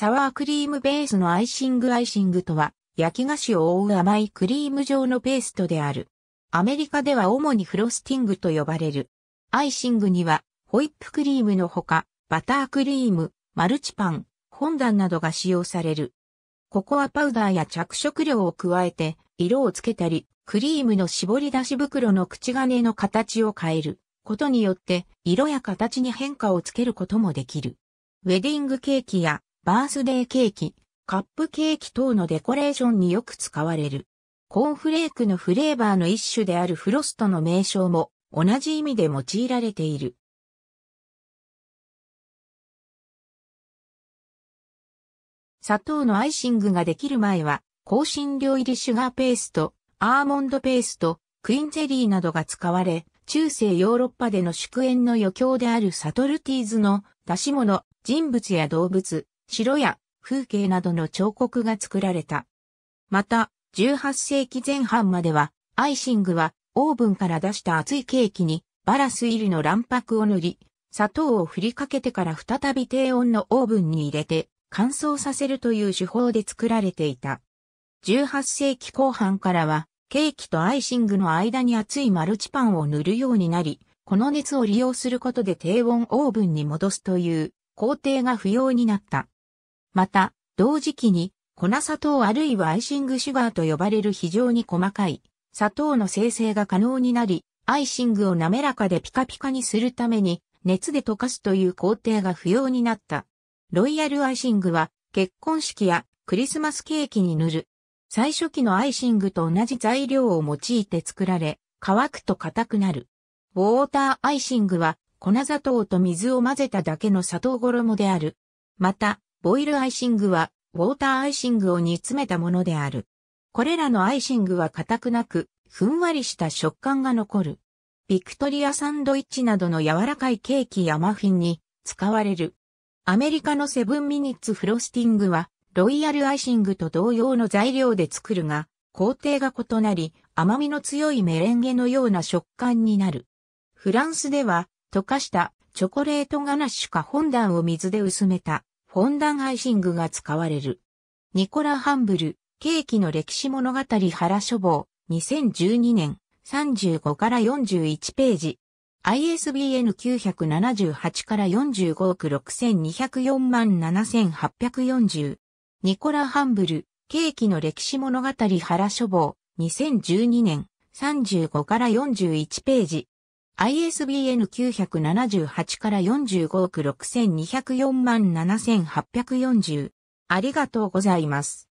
サワークリームベースのアイシングアイシングとは、焼き菓子を覆う甘いクリーム状のペーストである。アメリカでは主にフロスティングと呼ばれる。アイシングには、ホイップクリームのほか、バタークリーム、マルチパン、本段などが使用される。ココアパウダーや着色料を加えて、色をつけたり、クリームの絞り出し袋の口金の形を変えることによって、色や形に変化をつけることもできる。ウェディングケーキやバースデーケーキ、カップケーキ等のデコレーションによく使われる。コーンフレークのフレーバーの一種であるフロストの名称も同じ意味で用いられている。砂糖のアイシングができる前は、香辛料入りシュガーペースト、アーモンドペースト、クインゼリーなどが使われ、中世ヨーロッパでの祝宴の余興であるサトルティーズの出し物、人物や動物、城や風景などの彫刻が作られた。また、18世紀前半までは、アイシングはオーブンから出した熱いケーキにバラス入りの卵白を塗り、砂糖を振りかけてから再び低温のオーブンに入れて乾燥させるという手法で作られていた。18世紀後半からはケーキとアイシングの間に熱いマルチパンを塗るようになり、この熱を利用することで低温オーブンに戻すという工程が不要になった。また、同時期に、粉砂糖あるいはアイシングシュガーと呼ばれる非常に細かい砂糖の生成が可能になり、アイシングを滑らかでピカピカにするために熱で溶かすという工程が不要になった。ロイヤルアイシングは結婚式やクリスマスケーキに塗る。最初期のアイシングと同じ材料を用いて作られ、乾くと硬くなる。ウォーターアイシングは粉砂糖と水を混ぜただけの砂糖衣である。また、ボイルアイシングは、ウォーターアイシングを煮詰めたものである。これらのアイシングは硬くなく、ふんわりした食感が残る。ビクトリアサンドイッチなどの柔らかいケーキやマフィンに使われる。アメリカのセブンミニッツフロスティングは、ロイヤルアイシングと同様の材料で作るが、工程が異なり、甘みの強いメレンゲのような食感になる。フランスでは、溶かしたチョコレートガナッシュか本段を水で薄めたフォンダンアイシングが使われる。ニコラ・ハンブル、ケーキの歴史物語原書房、2012年、35から41ページ。ISBN 978から45億6204万7840。ニコラ・ハンブル、ケーキの歴史物語原書房、2012年、35から41ページ。ISBN 978から45億6204万7840。ありがとうございます。